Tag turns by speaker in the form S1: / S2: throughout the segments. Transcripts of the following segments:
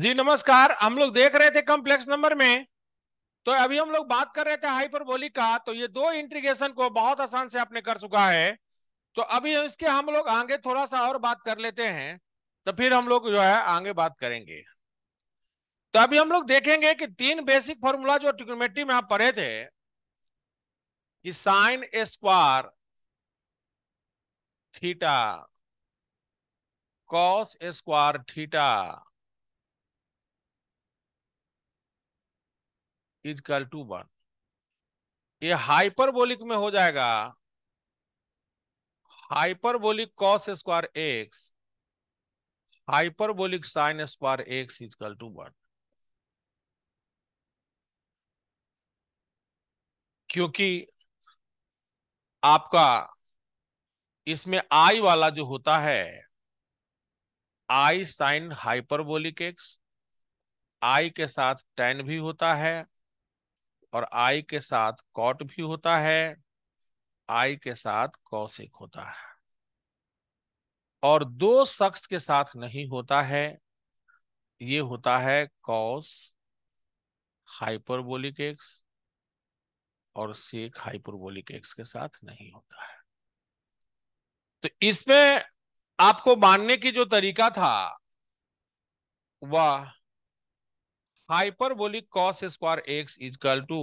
S1: जी नमस्कार हम लोग देख रहे थे कॉम्प्लेक्स नंबर में तो अभी हम लोग बात कर रहे थे हाइपरबोलिक का तो ये दो इंट्रीगेशन को बहुत आसान से आपने कर चुका है तो अभी इसके हम लोग आगे थोड़ा सा और बात कर लेते हैं तो फिर हम लोग जो है आगे बात करेंगे तो अभी हम लोग देखेंगे कि तीन बेसिक फॉर्मूला जो ट्रिकोमेट्री में आप पढ़े थे कि sine square theta cos square theta is equal to one ये हाइपरबोलिक में हो जाएगा hyperbolic cos square X hyperbolic sine square X equal to one क्योंकि आपका इसमें आई वाला जो होता है I sine hyperbolic X I के साथ टेन भी होता है और आई के साथ कॉट भी होता है आई के साथ कौशिक होता है और दो शख्स के साथ नहीं होता है ये होता है कॉस हाइपरबोलिक एक्स और सेक हाइपरबोलिक एक्स के साथ नहीं होता है तो इसमें आपको मानने की जो तरीका था वह hyperbolic cos square X is equal to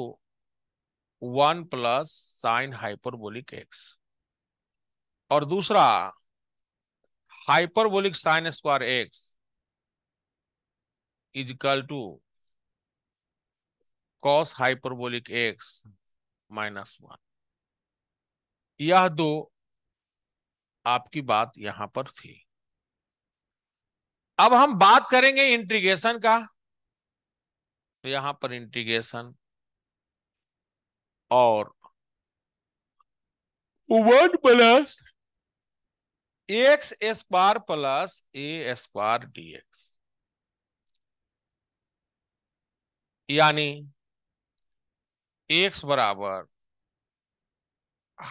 S1: one plus sine hyperbolic X और दूसरा hyperbolic sine square X is equal to cos hyperbolic X minus one यह दो आपकी बात यहां पर थी अब हम बात करेंगे इंट्रीगेशन का तो यहां पर इंटीग्रेशन और one plus X square plus A square DX यानी एक्स बराबर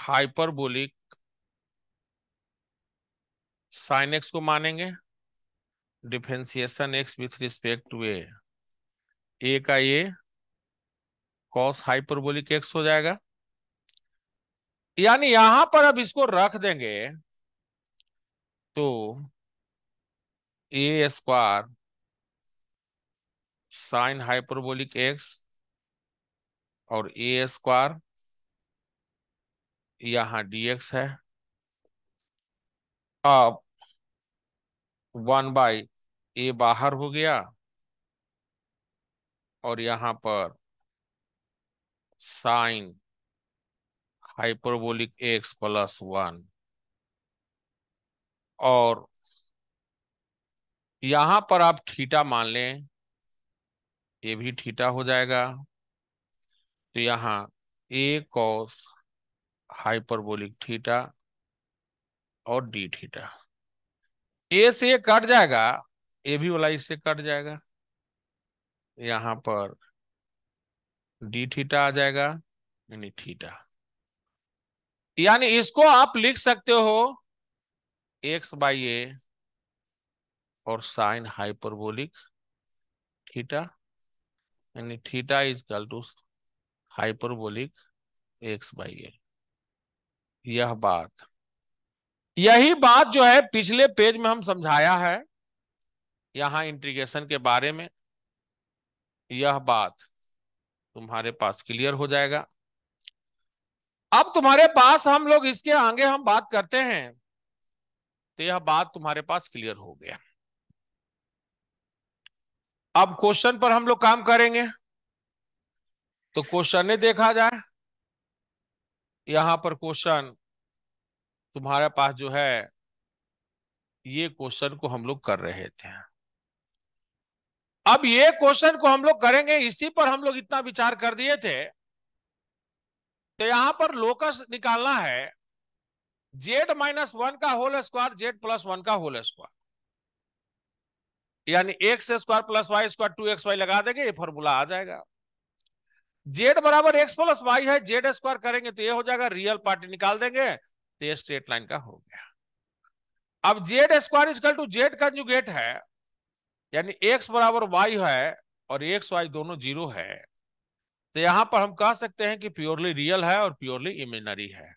S1: हाइपरबोलिक साइन एक्स को मानेंगे differentiation X with respect to A A का ए कॉस हाइपरबोलिक एक्स हो जाएगा यानी यहां पर अब इसको रख देंगे तो A square sine hyperbolic X और ए स्क्वायर यहां डीएक्स है अब वन बाई ए बाहर हो गया और यहां पर sine hyperbolic X plus one और यहां पर आप थीटा मान लें ये भी थीटा हो जाएगा तो यहां ए कॉस हाइपरबोलिक थीटा और डी थीटा ए से कट जाएगा ए भी वाला इससे कट जाएगा यहां पर डी थीटा आ जाएगा यानी थीटा यानी इसको आप लिख सकते हो एक्स बाई ए और साइन हाइपरबोलिक थीटा यानी theta is equal to hyperbolic X by A यह बात यही बात जो है पिछले पेज में हम समझाया है यहां इंटीग्रेशन के बारे में यह बात तुम्हारे पास क्लियर हो जाएगा अब तुम्हारे पास हम लोग इसके आगे हम बात करते हैं तो यह बात तुम्हारे पास क्लियर हो गया अब क्वेश्चन पर हम लोग काम करेंगे तो क्वेश्चन देखा जाए यहां पर क्वेश्चन तुम्हारे पास जो है ये क्वेश्चन को हम लोग कर रहे थे अब ये क्वेश्चन को हम लोग करेंगे इसी पर हम लोग इतना विचार कर दिए थे तो यहां पर लोकस निकालना है जेड माइनस वन का whole square Z plus one का होल स्क्वायर यानी X square plus Y square two x Y लगा देंगे ये फॉर्मूला आ जाएगा जेड बराबर एक्स प्लस वाई है जेड स्क्वायर करेंगे तो ये हो जाएगा रियल पार्ट निकाल देंगे तो ये स्ट्रेट लाइन का हो गया अब Z square is equal to Z conjugate है यानी x बराबर वाई है और एक्स वाई दोनों जीरो है तो यहां पर हम कह सकते हैं कि प्योरली रियल है और प्योरली इमेजनरी है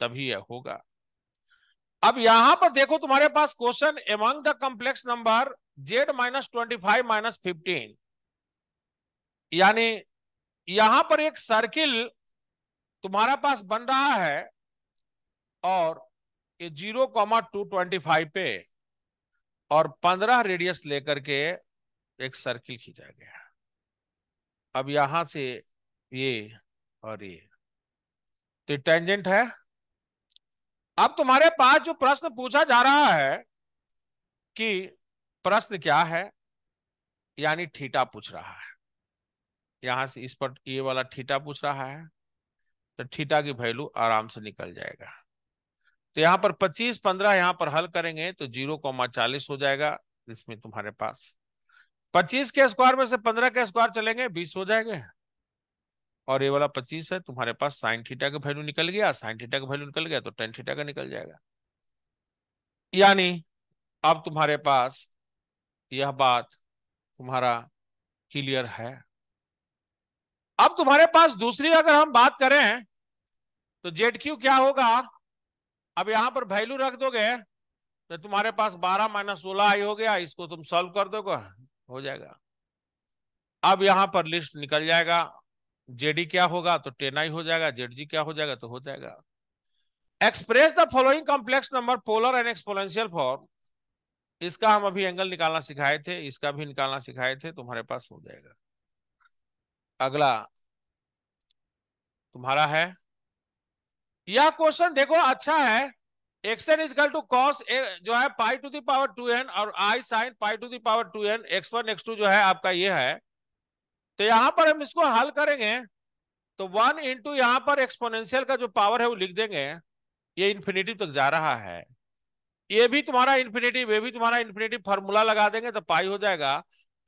S1: तभी यह होगा अब यहां पर देखो तुम्हारे पास question among the complex number Z minus twenty five minus fifteen यानी यहां पर एक सर्किल तुम्हारा पास बन रहा है और ये zero comma two twenty five पे और पंद्रह रेडियस लेकर के एक सर्किल खींचा गया अब यहां से ये और ये तो टेंजेंट है अब तुम्हारे पास जो प्रश्न पूछा जा रहा है कि प्रश्न क्या है यानी ठीटा पूछ रहा है यहां से इस पर ये वाला ठीटा पूछ रहा है तो ठीटा की वैल्यू आराम से निकल जाएगा तो यहां पर पच्चीस पंद्रह यहां पर हल करेंगे तो जीरो कौमा चालीस हो जाएगा इसमें तुम्हारे पास पच्चीस के स्क्वायर में से पंद्रह के स्क्वायर चलेंगे बीस हो जाएंगे और ये वाला पच्चीस है तुम्हारे पास साइन थीटा का वैल्यू निकल गया साइन थीटा का वैल्यू निकल गया तो टेन थीटा का निकल जाएगा यानी अब तुम्हारे पास यह बात तुम्हारा क्लियर है अब तुम्हारे पास दूसरी अगर हम बात करें तो जेड क्यू क्या होगा अब यहां पर वैल्यू रख दोगे तो तुम्हारे पास बारह माइनस सोलह आई हो गया इसको तुम सॉल्व कर दोगे हो जाएगा अब यहां पर लिस्ट निकल जाएगा जेडी क्या होगा तो टेन आई हो जाएगा जेड जी क्या हो जाएगा तो हो जाएगा express the following complex number polar and exponential form इसका हम अभी एंगल निकालना सिखाए थे इसका भी निकालना सिखाए थे तुम्हारे पास हो जाएगा अगला तुम्हारा है यह क्वेश्चन देखो अच्छा है x n is equal to cos जो है pi to the power two n और i sine pi to the power two n x one x two जो है आपका ये है तो यहां पर हम इसको हल करेंगे तो वन इंटू यहां पर एक्सपोनेंशियल का जो पावर है वो लिख देंगे ये इन्फिनेटिव तक जा रहा है ये भी तुम्हारा इन्फिनेटिव ये भी तुम्हारा इन्फिनेटिव फार्मूला लगा देंगे तो पाई हो जाएगा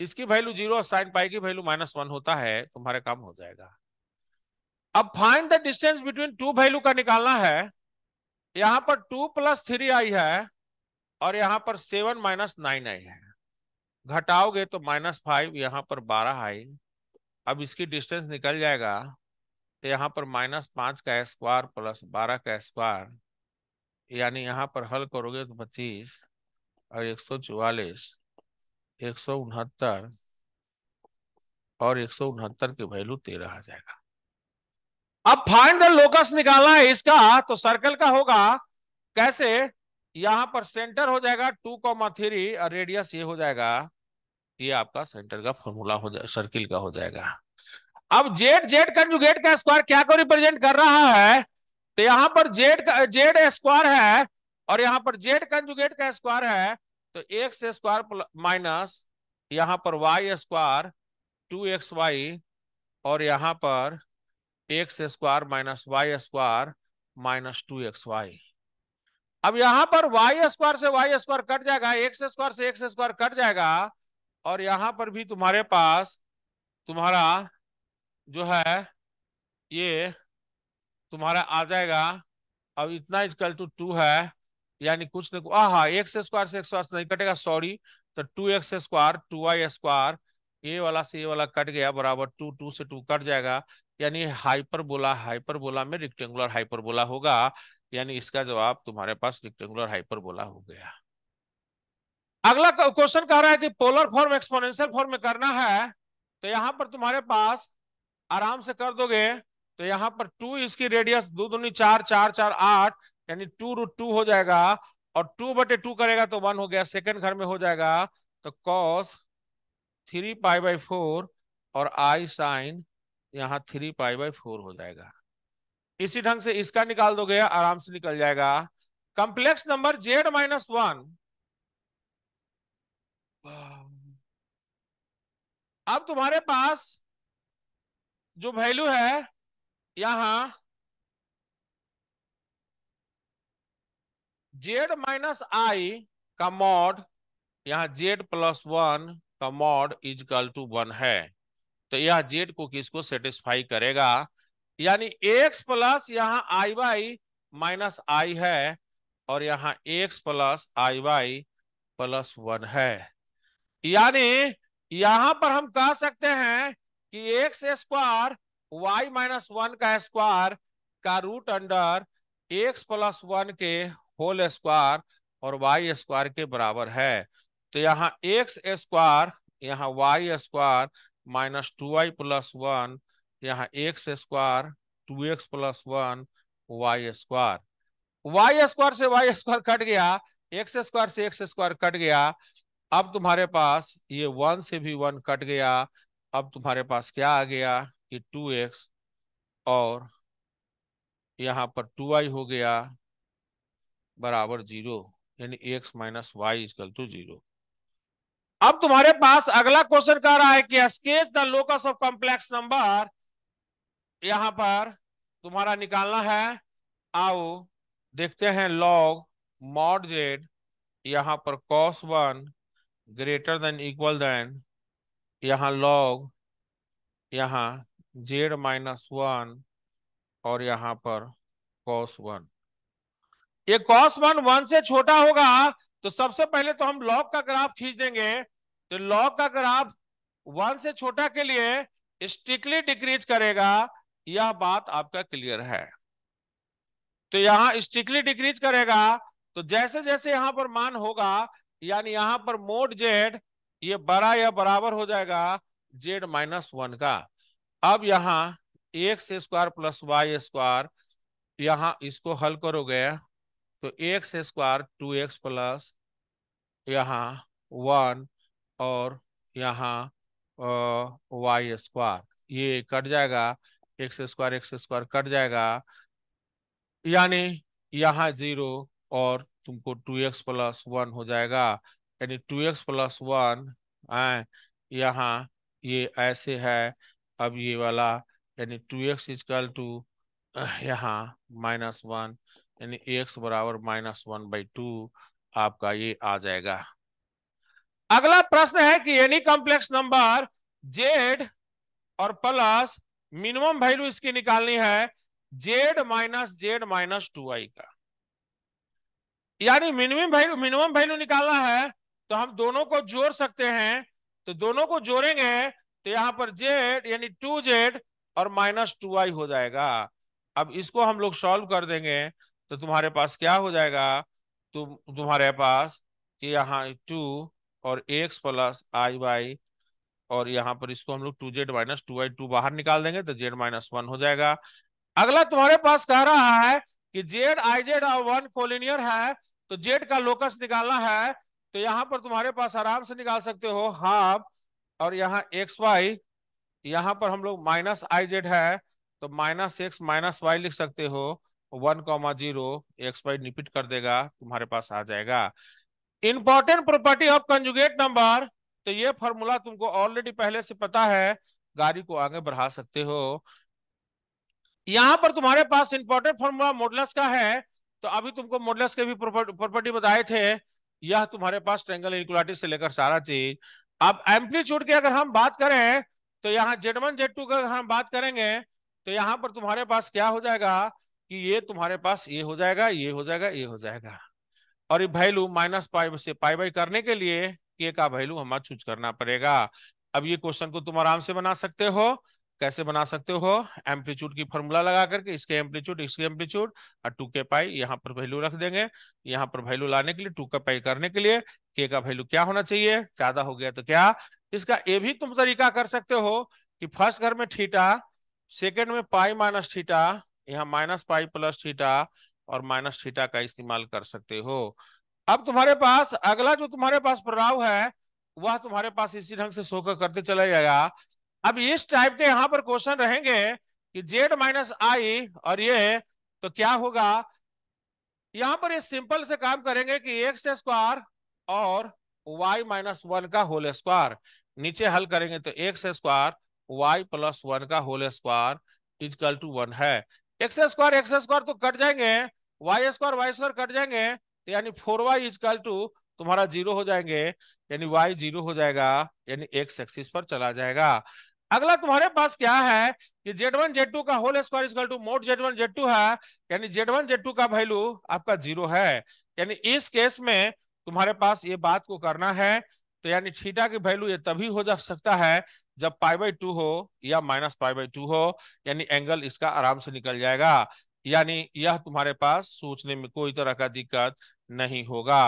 S1: इसकी वैल्यू जीरो और साइन पाई की वैल्यू माइनस वन होता है तुम्हारे काम हो जाएगा अब find the distance between two value का निकालना है यहां पर टू प्लस थ्री आई है और यहां पर सेवन माइनस नाइन आई है घटाओगे तो माइनस फाइव यहाँ पर बारह आई अब इसकी डिस्टेंस निकल जाएगा तो यहाँ पर माइनस पाँच का स्क्वायर प्लस बारह का स्क्वायर यानी यहाँ पर हल करोगे तो पच्चीस और एक सौ चौवालीस एक सौ उनहत्तर और एक सौ उनहत्तर की वैल्यू तेरह आ जाएगा अब फाइंड द लोकस निकालना है इसका तो सर्कल का होगा कैसे यहां पर सेंटर हो जाएगा टू कॉमा थ्री और रेडियस ये हो जाएगा ये आपका सेंटर का फॉर्मूला हो जाए सर्किल का हो जाएगा अब जेड जेड कंजुगेट का स्क्वायर क्या को रिप्रेजेंट कर रहा है तो यहां पर जेड जेड स्क्वायर है और यहां पर जेड कंजुगेट का स्क्वायर है तो एक्स स्क्वायर माइनस यहां पर y square two x y और यहां पर x square minus y square minus two x y अब यहां पर वाई स्क्वायर से वाई स्क्वायर कट जाएगा एक्स स्क्वायर से एक्स स्क्वायर कट जाएगा और यहां पर भी तुम्हारे पास तुम्हारा जो है ये तुम्हारा आ जाएगा अब इतना इजकल टू टू है यानी कुछ नहीं आ हाँ एक्स स्क्वायर से एक्स स्क्वायर नहीं कटेगा सॉरी तो two x square two y square a वाला से ए वाला कट गया बराबर टू टू से टू कट जाएगा यानी हाइपरबोला हाइपरबोला में रिक्टेंगुलर हाइपरबोला होगा यानी इसका जवाब तुम्हारे पास रिक्टेंगुलर हाइपरबोला हो गया अगला क्वेश्चन कह रहा है कि पोलर फॉर्म एक्सपोनेंशियल फॉर्म में करना है तो यहां पर तुम्हारे पास आराम से कर दोगे तो यहां पर टू इसकी रेडियस दो दूनी चार चार चार आठ यानी टू रूट टू हो जाएगा और टू बटे टू करेगा तो वन हो गया सेकंड घर में हो जाएगा तो cos three pi by four और आई साइन यहाँ थ्री पाई बाई फोर हो जाएगा इसी ढंग से इसका निकाल दोगे आराम से निकल जाएगा complex number Z minus one अब तुम्हारे पास जो वैल्यू है यहां जेड माइनस आई का मॉड यहां जेड प्लस वन का मॉड इजकल टू वन है तो यह जेड को किसको सेटिस्फाई करेगा यानी एक्स प्लस यहाँ आई वाई माइनस आई है और यहाँ x plus i y plus one है यानी यहां पर हम कह सकते हैं कि x square y minus one का स्क्वायर का root under x plus one के होल स्क्वायर और वाई स्क्वायर के बराबर है तो यहाँ एक्स स्क्वायर यहाँ y square minus two y plus one यहाँ x square two x plus one y square Y square से वाई स्क्वायर कट गया एक्स स्क्वायर से एक्स स्क्वायर कट गया अब तुम्हारे पास ये वन से भी वन कट गया अब तुम्हारे पास क्या आ गया कि टू एक्स और यहाँ पर टू वाई हो गया बराबर जीरो यानी x minus y is equal to zero अब तुम्हारे पास अगला क्वेश्चन कह रहा है कि sketch the locus of complex number यहां पर तुम्हारा निकालना है आओ देखते हैं लॉग मॉड जेड यहां पर cos one greater than equal then यहां लॉग यहाँ जेड माइनस वन और यहां पर कॉस वन ये कॉस वन वन से छोटा होगा तो सबसे पहले तो हम लॉग का ग्राफ खींच देंगे तो लॉग का ग्राफ वन से छोटा के लिए स्ट्रिक्टली डिक्रीज करेगा यह बात आपका क्लियर है तो यहाँ स्ट्रिक्टली डिक्रीज करेगा तो जैसे जैसे यहां पर मान होगा यानी यहां पर मोड जेड ये बड़ा या बराबर हो जाएगा जेड माइनस वन का अब यहां x square plus Y square यहां इसको हल करोगे तो x square two x plus यहाँ वन और यहाँ वाई स्क्वायर ये कट जाएगा x square x square cut जाएगा यानी यहाँ जीरो और तुमको टू एक्स प्लस वन हो जाएगा यानी टू एक्स प्लस वन है यहाँ ये ऐसे है अब ये वाला यानी टू एक्स इजकल टू यहाँ माइनस वन यानी एक्स बराबर माइनस वन बाई टू आपका ये आ जाएगा अगला प्रश्न है कि एनी कॉम्प्लेक्स नंबर जेड और प्लस मिनिमम वैल्यू इसकी निकालनी है Z minus z minus two i का यानी मिनिमम वैल्यू मिनिमम वैल्यू निकालना है तो हम दोनों को जोड़ सकते हैं तो दोनों को जोड़ेंगे तो यहां पर जेड यानी टू जेड और माइनस टू आई हो जाएगा अब इसको हम लोग सॉल्व कर देंगे तो तुम्हारे पास क्या हो जाएगा तुम तुम्हारे पास यहाँ टू और एक्स प्लस आई वाई और यहाँ पर इसको हम लोग two z minus two i two बाहर निकाल देंगे तो जेड माइनस वन हो जाएगा अगला तुम्हारे पास कह रहा है कि जेड आई जेड और वन कोलिनियर है तो जेड का लोकस निकालना है तो यहाँ पर तुम्हारे पास आराम से निकाल सकते हो हाफ और यहाँ एक्स वाई यहाँ पर हम लोग माइनस आई जेड है तो माइनस एक्स माइनस वाई लिख सकते हो one comma zero x y repeat कर देगा तुम्हारे पास आ जाएगा important property of conjugate number तो ये फॉर्मूला तुमको ऑलरेडी पहले से पता है गाड़ी को आगे बढ़ा सकते हो यहां पर तुम्हारे पास इंपॉर्टेंट फॉर्मूला मोडलस का है तो अभी तुमको मोडलस के भी प्रॉपर्टी बताए थे यह तुम्हारे पास ट्रेंगल इनक्वालिटी से लेकर सारा चीज अब एम्पलीट्यूड की अगर हम बात करें तो यहाँ जेड वन जेड टू का हम बात करेंगे तो यहाँ पर तुम्हारे पास क्या हो जाएगा कि ये तुम्हारे पास ये हो जाएगा ये हो जाएगा ये हो जाएगा और ये वैल्यू माइनस पाई से पाई बाई करने के लिए के का वैल्यू हमारा चूज करना पड़ेगा अब ये क्वेश्चन को तुम आराम से बना सकते हो कैसे बना सकते हो एम्पलीट्यूड की फॉर्मूला लगा करके इसके एम्पलीट्यूड इसके एम्पलीट्यूड और टू के पाई यहाँ पर वैल्यू रख देंगे यहाँ पर वैल्यू लाने के लिए टू के पाई करने के लिए के का वैल्यू क्या होना चाहिए ज्यादा हो गया तो क्या इसका ये भी तुम तरीका कर सकते हो कि फर्स्ट घर में थीटा सेकेंड में पाई माइनस थीटा यहाँ माइनस पाई प्लस थीटा और माइनस थीटा का इस्तेमाल कर सकते हो अब तुम्हारे पास अगला जो तुम्हारे पास प्रभाव है वह तुम्हारे पास इसी ढंग से सोकर करते चला जाएगा अब इस टाइप के यहाँ पर क्वेश्चन रहेंगे कि जेड माइनस आई और ये तो क्या होगा यहाँ पर ये सिंपल से काम करेंगे कि एक्स स्क्वायर और वाई माइनस वन का होल स्क्वायर नीचे हल करेंगे तो x square y plus one का whole square is equal to one है एक्स स्क्वायर एक्स स्क्वायर तो कट जाएंगे y square Y square cut जाएंगे तो यानी फोर वाई इजकल टू तुम्हारा जीरो हो जाएंगे यानी वाई जीरो हो जाएगा यानी एक्स एक्सिस पर चला जाएगा अगला तुम्हारे पास क्या है कि जेड वन जेड टू का whole square is equal to mod z one z two है यानी जेड वन जेड टू का वैल्यू आपका जीरो है यानी इस केस में तुम्हारे पास ये बात को करना है तो यानी थीटा की वैल्यू ये तभी हो जा सकता है जब पाई बाई टू हो या माइनस पाई बाई टू हो यानी एंगल इसका आराम से निकल जाएगा यानी यह तुम्हारे पास सोचने में कोई तरह का दिक्कत नहीं होगा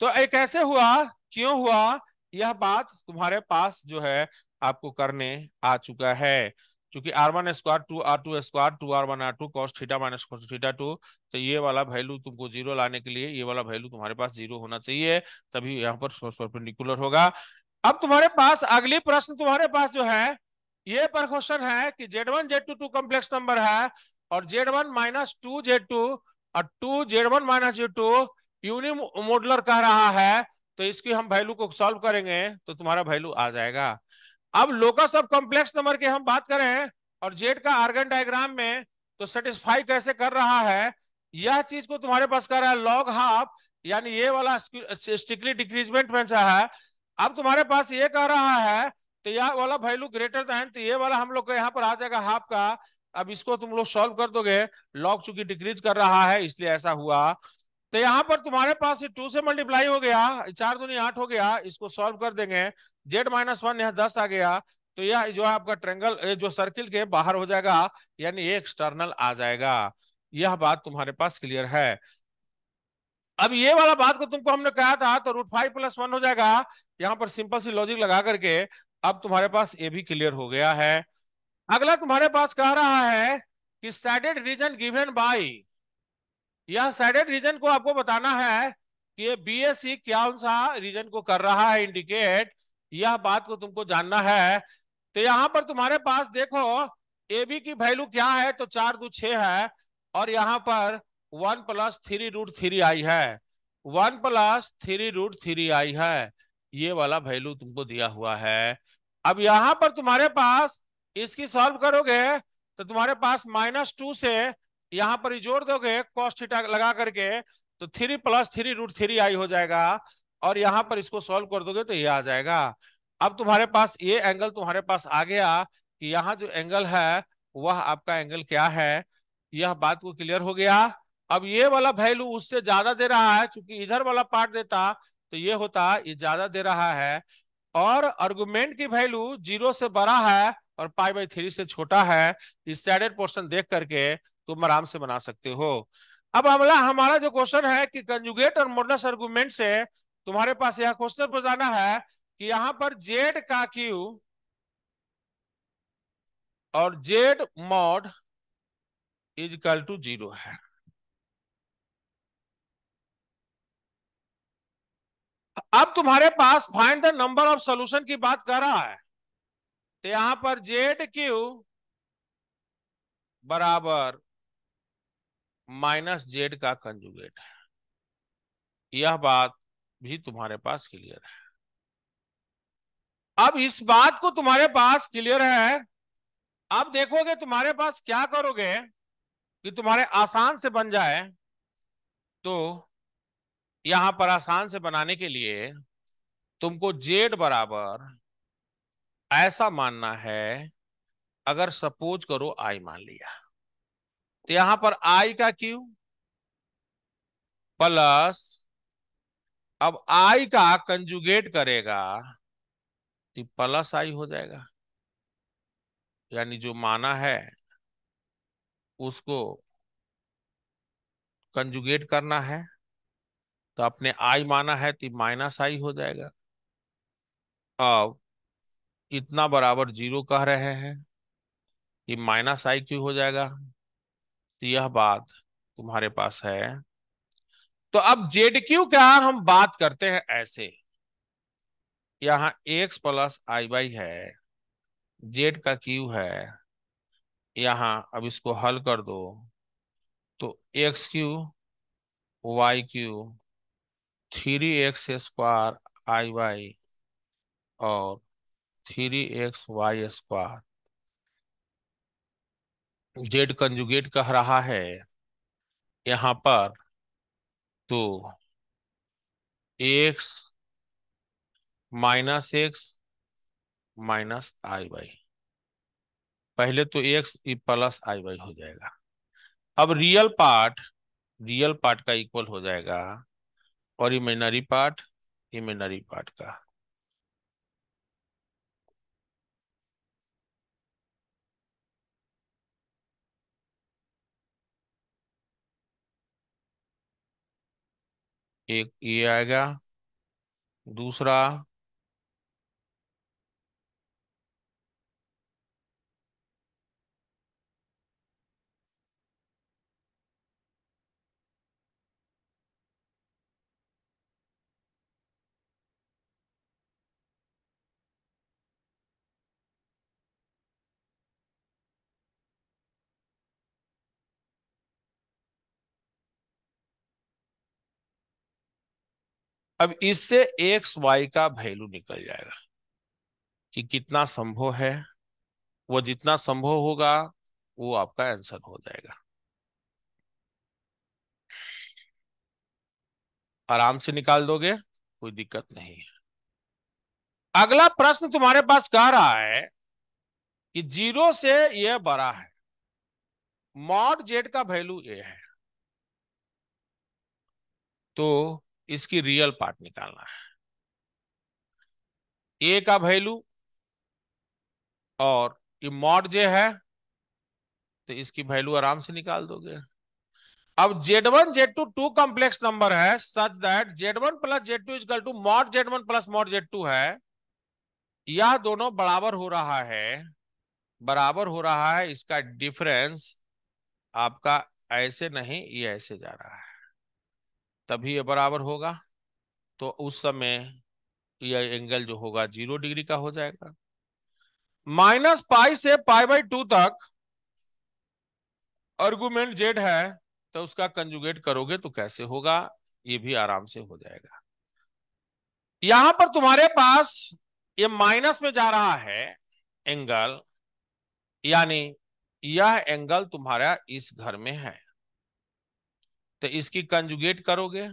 S1: तो एक कैसे हुआ क्यों हुआ यह बात तुम्हारे पास जो है आपको करने आ चुका है क्योंकि r one square two r two square two r one r two cos theta minus cos theta two तो ये वाला वैल्यू तुमको जीरो लाने के लिए ये वाला वैल्यू तुम्हारे पास जीरो होना चाहिए तभी यहाँ पर परपेंडिकुलर होगा अब तुम्हारे पास अगली प्रश्न तुम्हारे पास जो है ये पर क्वेश्चन है कि z one z two two complex number है और z one minus two z two और two z one minus z two unimodular कह रहा है तो इसकी हम वैल्यू को सॉल्व करेंगे तो तुम्हारा वैल्यू आ जाएगा अब लोकस ऑफ कॉम्प्लेक्स नंबर की हम बात करें और जेट का आर्गन डायग्राम में तो सेटिस्फाई कैसे कर रहा है यह चीज को तुम्हारे पास कर रहा है लॉग हाफ यानी ये वाला स्ट्रिक्टली डिक्रीजमेंट में है अब तुम्हारे पास ये कह रहा है तो यह वाला वैल्यू ग्रेटर दैन तो ये वाला हम लोग को यहाँ पर आ जाएगा हाफ का अब इसको तुम लोग सॉल्व कर दोगे लॉग चूंकि डिक्रीज कर रहा है इसलिए ऐसा हुआ तो यहां पर तुम्हारे पास ये टू से मल्टीप्लाई हो गया चार दुनिया आठ हो गया इसको सॉल्व कर देंगे जेड माइनस वन यहाँ दस आ गया तो यह जो है आपका ट्रेंगल जो सर्किल के बाहर हो जाएगा यानी एक्सटर्नल आ जाएगा यह बात तुम्हारे पास क्लियर है अब ये वाला बात को तुमको हमने कहा था तो रूट फाइव प्लस वन हो जाएगा यहाँ पर सिंपल सी लॉजिक लगा करके अब तुम्हारे पास ये भी क्लियर हो गया है अगला तुम्हारे पास कह रहा है कि सैडेड रीजन गिवेन बाई यह साइडेड रीजन को आपको बताना है कि ये बीएससी e क्या सा रीजन को कर रहा है इंडिकेट यह बात को तुमको जानना है तो यहां पर तुम्हारे पास देखो ए बी की वैल्यू क्या है तो चार दो छ है और यहाँ पर one plus three root three i है one plus three root three i है ये वाला वैल्यू तुमको दिया हुआ है अब यहाँ पर तुम्हारे पास इसकी सॉल्व करोगे तो तुम्हारे पास माइनस टू से यहां पर जोड़ दोगे कॉस्ट थीटा लगा करके तो three plus three root three i हो जाएगा और यहां पर इसको सॉल्व कर दोगे तो ये आ जाएगा अब तुम्हारे पास ये एंगल तुम्हारे पास आ गया कि यहाँ जो एंगल है वह आपका एंगल क्या है यह बात को क्लियर हो गया अब ये वाला वैल्यू उससे ज्यादा दे रहा है क्योंकि इधर वाला पार्ट देता तो ये होता ये ज्यादा दे रहा है और आर्गुमेंट की वैल्यू जीरो से बड़ा है और पाई बाई थ्री से छोटा है इस सैडेड पोर्शन देख करके तुम आराम से बना सकते हो अब हमला हमारा जो क्वेश्चन है कि कंजुगेट और मोडस आर्गुमेंट से तुम्हारे पास यह क्वेश्चन जाना है कि यहां पर जेड का क्यू और z mod is equal to zero है अब तुम्हारे पास find the number of solution की बात कर रहा है तो यहां पर जेड क्यू बराबर माइनस जेड का कंजुगेट है यह बात भी तुम्हारे पास क्लियर है अब इस बात को तुम्हारे पास क्लियर है अब देखोगे तुम्हारे पास क्या करोगे कि तुम्हारे आसान से बन जाए तो यहां पर आसान से बनाने के लिए तुमको जेड बराबर ऐसा मानना है अगर सपोज करो आई मान लिया तो यहां पर आई का क्यू प्लस अब आई का कंजुगेट करेगा तो प्लस आई हो जाएगा यानी जो माना है उसको कंजुगेट करना है तो अपने आई माना है तो माइनस आई हो जाएगा अब इतना बराबर जीरो कह रहे हैं कि माइनस आई क्यू हो जाएगा यह बात तुम्हारे पास है तो अब जेड क्यू का हम बात करते हैं ऐसे यहां एक्स प्लस आई बाई है जेड का क्यू है यहां अब इसको हल कर दो तो x cube y cube three x square i y और three x y square z conjugate कह रहा है यहां पर तो x minus x minus i y पहले तो एक्स प्लस आई वाई हो जाएगा अब रियल पार्ट रियल पार्ट का इक्वल हो जाएगा और इमेनरी पार्ट इमेनरी पार्ट का एक ये आएगा दूसरा अब इससे एक्स वाई का वैल्यू निकल जाएगा कि कितना संभव है वो जितना संभव होगा वो आपका आंसर हो जाएगा आराम से निकाल दोगे कोई दिक्कत नहीं है अगला प्रश्न तुम्हारे पास कह रहा है कि जीरो से यह बड़ा है मॉड जेड का वैल्यू ए है तो इसकी रियल पार्ट निकालना है ए का वैल्यू और ये मॉड जे है तो इसकी वैल्यू आराम से निकाल दोगे अब z one z two two complex number है such that z one plus z two is equal to mod z one plus mod z two है यह दोनों बराबर हो रहा है बराबर हो रहा है इसका डिफरेंस आपका ऐसे नहीं ये ऐसे जा रहा है तभी ये बराबर होगा तो उस समय यह एंगल जो होगा जीरो डिग्री का हो जाएगा माइनस पाई से पाई बाई टू तक अर्गुमेंट जेड है तो उसका कंजुगेट करोगे तो कैसे होगा ये भी आराम से हो जाएगा यहां पर तुम्हारे पास ये माइनस में जा रहा है एंगल यानी यह एंगल तुम्हारा इस घर में है तो इसकी कंजुगेट करोगे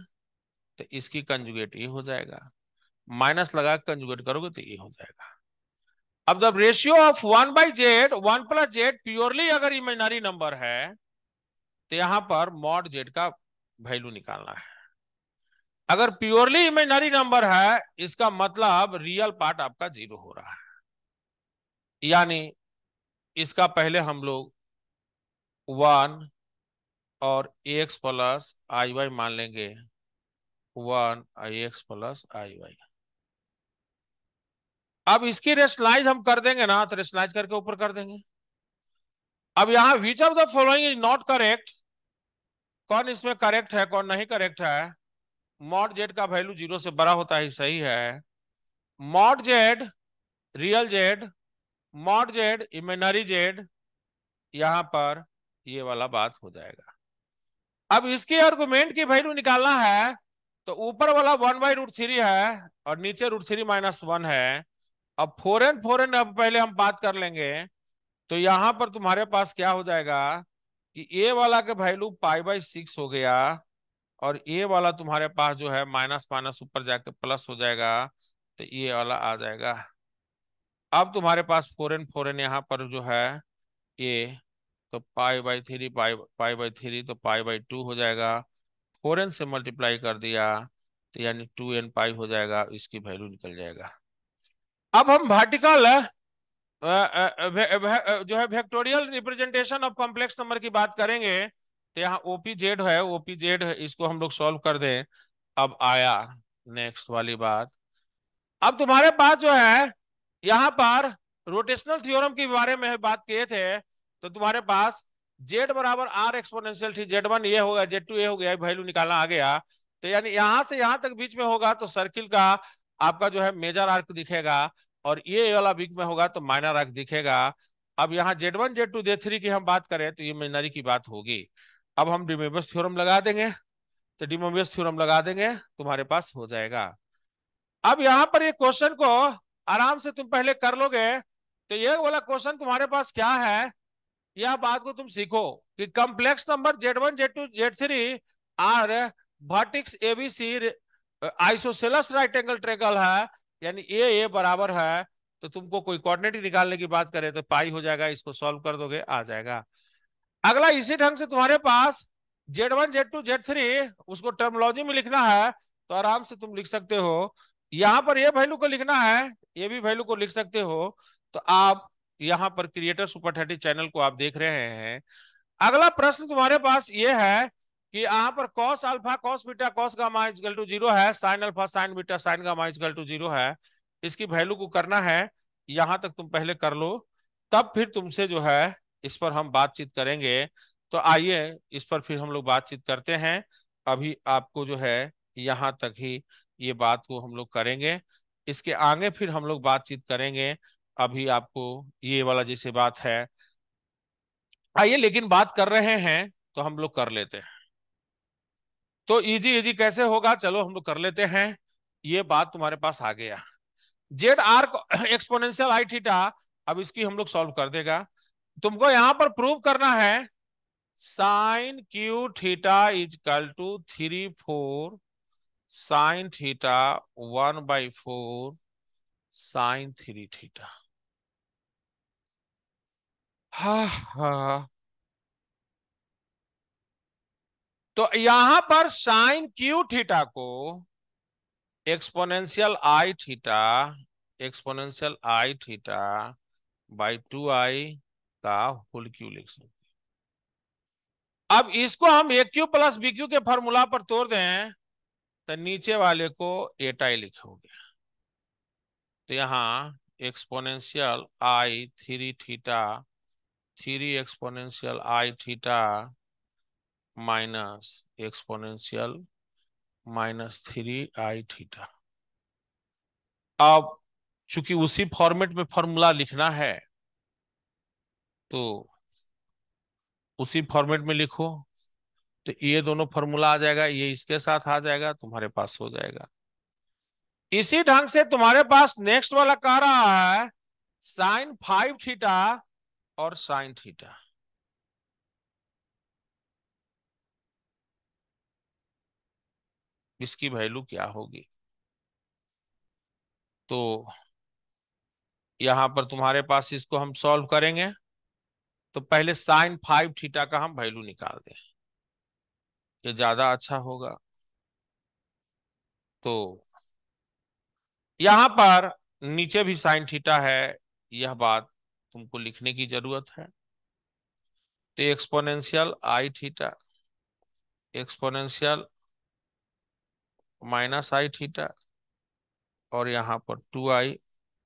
S1: तो इसकी कंजुगेट ये हो जाएगा माइनस लगा कंजुगेट करोगे तो ये हो जाएगा अब the ratio of one by z one plus z purely अगर इमेजनरी नंबर है तो यहां पर मॉड जेड का वैल्यू निकालना है अगर प्योरली इमेजनरी नंबर है इसका मतलब रियल पार्ट आपका जीरो हो रहा है यानी इसका पहले हम लोग वन और a x plus i y मान लेंगे one i x plus i y अब इसकी रेशनलाइज हम कर देंगे ना तो रेशनलाइज करके ऊपर कर देंगे अब यहां which of the following is not correct कौन इसमें करेक्ट है कौन नहीं करेक्ट है मॉड जेड का वैल्यू जीरो से बड़ा होता ही सही है mod z real z mod z imaginary z यहां पर ये वाला बात हो जाएगा अब इसके आर्गुमेंट की वैल्यू निकालना है तो ऊपर वाला वन बाई रूट थ्री है और नीचे रूट थ्री माइनस वन है अब फोरन फोरन अब पहले हम बात कर लेंगे तो यहां पर तुम्हारे पास क्या हो जाएगा कि ए वाला के वैल्यू पाई बाई सिक्स हो गया और ए वाला तुम्हारे पास जो है माइनस माइनस ऊपर जाके प्लस हो जाएगा तो ये वाला आ जाएगा अब तुम्हारे पास फोरन फोरन यहाँ पर जो है ए तो pi by three pi pi by three तो पाई बाई टू हो जाएगा फोर एन से मल्टीप्लाई कर दिया तो यानी टू एन पाई हो जाएगा इसकी वैल्यू निकल जाएगा अब हम वर्टिकल जो है vectorial representation of complex number की बात करेंगे तो यहाँ ओपी जेड है ओपी जेड इसको हम लोग सॉल्व कर दें अब आया नेक्स्ट वाली बात अब तुम्हारे पास जो है यहाँ पर रोटेशनल थ्योरम के बारे में बात किए थे तो तुम्हारे पास जेड बराबर आर एक्सपोनेंशियल थी जेड वन ये हो गया जेड टू ये हो गया वैल्यू निकालना आ गया तो यानी यहां से यहां तक बीच में होगा तो सर्किल का आपका जो है मेजर आर्क दिखेगा और ये वाला बीच में होगा तो माइनर आर्क दिखेगा अब यहाँ z one z two z three की हम बात करें तो ये मिनरी की बात होगी अब हम डिमोबियस थ्योरम लगा देंगे तो डिमोबियस थ्योरम लगा देंगे तुम्हारे पास हो जाएगा अब यहाँ पर ये क्वेश्चन को आराम से तुम पहले कर लोगे तो ये वाला क्वेश्चन तुम्हारे पास क्या है यह बात को तुम सीखो कि complex number z one z two z three are vertex ABC isosceles right angle triangle है यानी ए ए बराबर है तो तुमको कोई कोऑर्डिनेट निकालने की बात करे तो पाई हो जाएगा इसको सॉल्व कर दोगे आ जाएगा अगला इसी ढंग से तुम्हारे पास z one z two z three उसको टर्मोलॉजी में लिखना है तो आराम से तुम लिख सकते हो यहाँ पर ये वैल्यू को लिखना है ये भी वैल्यू को लिख सकते हो तो आप यहां पर क्रिएटर सुपर थर्टी चैनल को आप देख रहे हैं अगला प्रश्न तुम्हारे पास ये है कि यहाँ पर cos alpha cos beta cos gamma to zero है sine alpha sine beta sine gamma to zero है इसकी वैल्यू को करना है यहां तक तुम पहले कर लो तब फिर तुमसे जो है इस पर हम बातचीत करेंगे तो आइए इस पर फिर हम लोग बातचीत करते हैं अभी आपको जो है यहाँ तक ही ये बात को हम लोग करेंगे इसके आगे फिर हम लोग बातचीत करेंगे अभी आपको ये वाला जैसे बात है आइए लेकिन बात कर रहे हैं तो हम लोग कर लेते हैं तो इजी इजी कैसे होगा चलो हम लोग कर लेते हैं ये बात तुम्हारे पास आ गया z r exponential i theta अब इसकी हम लोग सॉल्व कर देगा तुमको यहां पर प्रूव करना है sine cube theta is equal to three four sine theta one by four sine three theta हा हा तो यहां पर साइन क्यू थीटा को exponential i theta exponential i theta by two i का होल क्यू लिख सकते अब इसको हम a cube plus b cube के फॉर्मूला पर तोड़ दें तो नीचे वाले को एटाई लिखोगे तो यहां exponential i three theta three exponential i theta minus exponential minus three i theta अब चूंकि उसी फॉर्मेट में फॉर्मूला लिखना है तो उसी फॉर्मेट में लिखो तो ये दोनों फॉर्मूला आ जाएगा ये इसके साथ आ जाएगा तुम्हारे पास हो जाएगा इसी ढंग से तुम्हारे पास नेक्स्ट वाला कह रहा है साइन फाइव थीटा और साइन थीटा इसकी वैल्यू क्या होगी तो यहां पर तुम्हारे पास इसको हम सॉल्व करेंगे तो पहले साइन फाइव थीटा का हम वैल्यू निकाल दें ये ज्यादा अच्छा होगा तो यहां पर नीचे भी साइन थीटा है यह बात तुमको लिखने की जरूरत है तो exponential i theta exponential minus i theta और यहाँ पर टू आई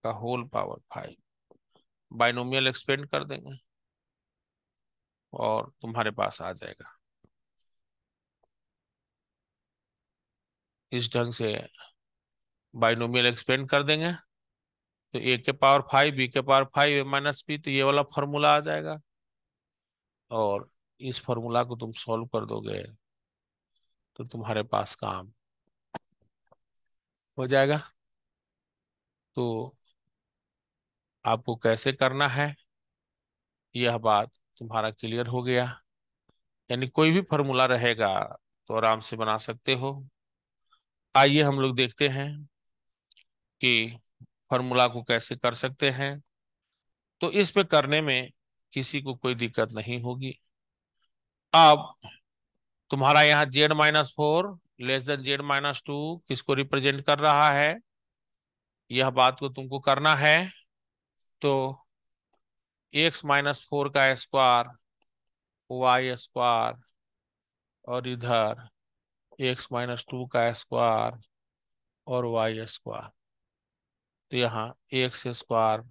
S1: का whole power five binomial expand कर देंगे और तुम्हारे पास आ जाएगा इस ढंग से बाइनोमियल एक्सपेंड कर देंगे तो ए के पावर फाइव बी के power five A minus B तो ये वाला फॉर्मूला आ जाएगा और इस फॉर्मूला को तुम सॉल्व कर दोगे तो तुम्हारे पास काम हो जाएगा तो आपको कैसे करना है यह बात तुम्हारा क्लियर हो गया यानी कोई भी फॉर्मूला रहेगा तो आराम से बना सकते हो आइए हम लोग देखते हैं कि फॉर्मूला को कैसे कर सकते हैं तो इस पे करने में किसी को कोई दिक्कत नहीं होगी अब तुम्हारा यहाँ Z minus four less than Z minus two किसको रिप्रेजेंट कर रहा है यह बात को तुमको करना है तो एक्स माइनस फोर का स्क्वायर वाई स्क्वायर और इधर एक्स माइनस टू का स्क्वायर और वाई स्क्वायर तो यहाँ x square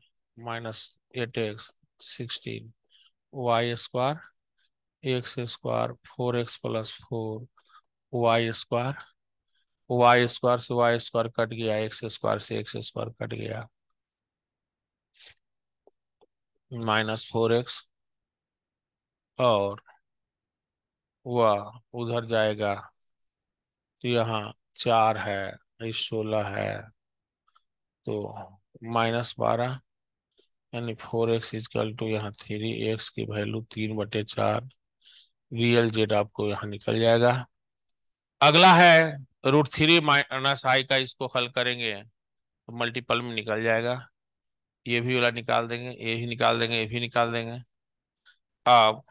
S1: minus eight X sixteen Y square x square four X plus four Y square Y square से वाई स्क्वायर कट गया X square से x square cut गया minus four X और वह उधर जाएगा तो यहाँ चार है सोलह है तो माइनस बारह यानी फोर एक्स इजकल टू यहाँ थ्री एक्स की वैल्यू तीन बटे चार वी एल जेड आपको यहाँ निकल जाएगा अगला है रूट थ्री माइनस आई का इसको हल करेंगे तो मल्टीपल में निकल जाएगा ये भी वाला निकाल देंगे ये भी निकाल देंगे ये भी निकाल देंगे अब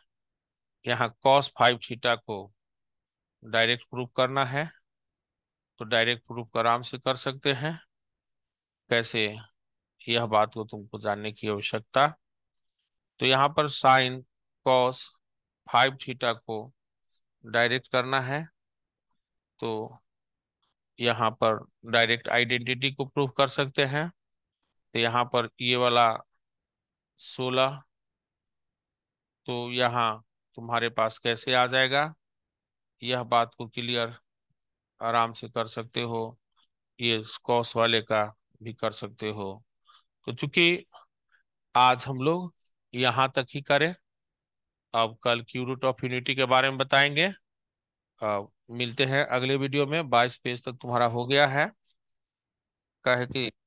S1: यहाँ कॉस फाइव थीटा को डायरेक्ट प्रूफ करना है तो डायरेक्ट प्रूफ आराम से कर सकते हैं कैसे यह बात को तुमको जानने की आवश्यकता तो यहाँ पर साइन कॉस फाइव थीटा को डायरेक्ट करना है तो यहाँ पर डायरेक्ट आइडेंटिटी को प्रूव कर सकते हैं तो यहाँ पर ये वाला सोलह तो यहाँ तुम्हारे पास कैसे आ जाएगा यह बात को क्लियर आराम से कर सकते हो ये कॉस वाले का भी कर सकते हो तो चूंकि आज हम लोग यहाँ तक ही करें अब कल क्यू रूट ऑफ यूनिटी के बारे में बताएंगे अब मिलते हैं अगले वीडियो में बाईस पेज तक तुम्हारा हो गया है कहे कि